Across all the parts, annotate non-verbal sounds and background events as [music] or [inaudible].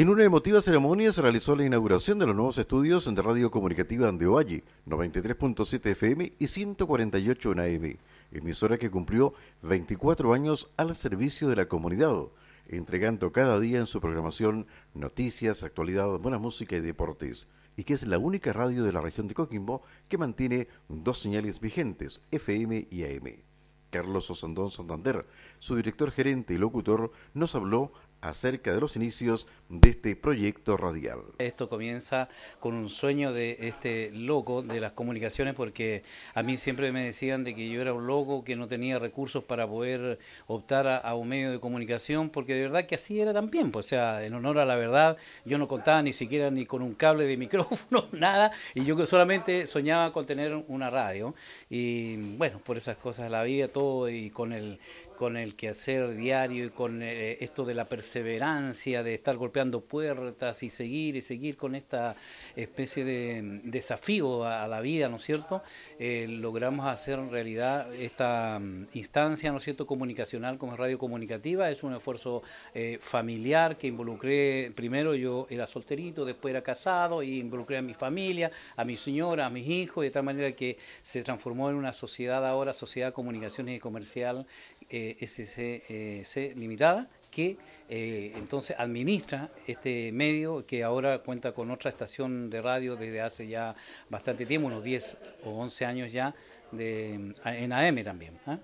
En una emotiva ceremonia se realizó la inauguración de los nuevos estudios de Radio Comunicativa Andeoalli, 93.7 FM y 148 en AM, emisora que cumplió 24 años al servicio de la comunidad, entregando cada día en su programación noticias, actualidad, buena música y deportes, y que es la única radio de la región de Coquimbo que mantiene dos señales vigentes, FM y AM. Carlos Osandón Santander, su director gerente y locutor, nos habló acerca de los inicios de este proyecto radial. Esto comienza con un sueño de este loco de las comunicaciones porque a mí siempre me decían de que yo era un loco que no tenía recursos para poder optar a, un medio de comunicación porque de verdad que así era también, pues, o sea, en honor a la verdad yo no contaba ni siquiera ni con un cable de [laughs] micrófono, nada, y yo solamente soñaba con tener una radio y bueno, por esas cosas la vida, todo y con el con el quehacer diario y con eh, esto de la perseverancia, de estar golpeando puertas y seguir y seguir con esta especie de mm, desafío a, la vida, ¿no es cierto? Eh, logramos hacer en realidad esta mm, instancia, ¿no es cierto?, comunicacional como radio comunicativa. Es un esfuerzo eh, familiar que involucré, primero yo era solterito, después era casado y involucré a mi familia, a mi señora, a mis hijos, de tal manera que se transformó en una sociedad ahora, sociedad de comunicaciones y comercial. SCC Limitada, que eh, entonces administra este medio que ahora cuenta con otra estación de radio desde hace ya bastante tiempo, unos 10 o 11 años ya, de, en AM también. ¿ah?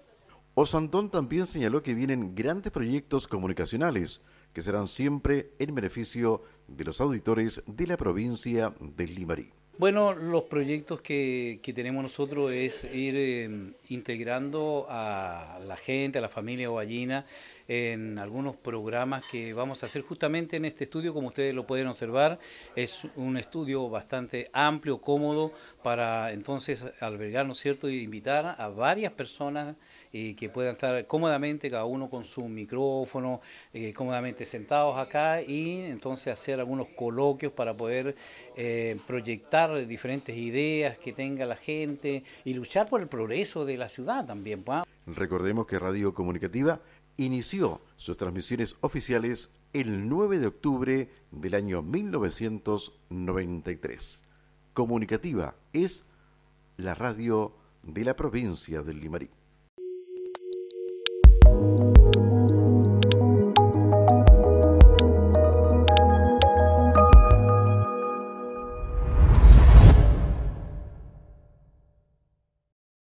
Osantón también señaló que vienen grandes proyectos comunicacionales que serán siempre en beneficio de los auditores de la provincia de Limarí. Bueno, los proyectos que, tenemos nosotros es ir eh, integrando a la gente, a la familia gallina en algunos programas que vamos a hacer justamente en este estudio, como ustedes lo pueden observar. Es un estudio bastante amplio, cómodo, para entonces albergar, ¿no es cierto?, y invitar a varias personas y eh, que puedan estar cómodamente, cada uno con su micrófono, eh, cómodamente sentados acá y entonces hacer algunos coloquios para poder proyectar diferentes ideas que tenga la gente y luchar por el progreso de la ciudad también. Recordemos que Radio Comunicativa inició sus transmisiones oficiales el 9 de octubre del año 1993. Comunicativa es la radio de la provincia del Limarí.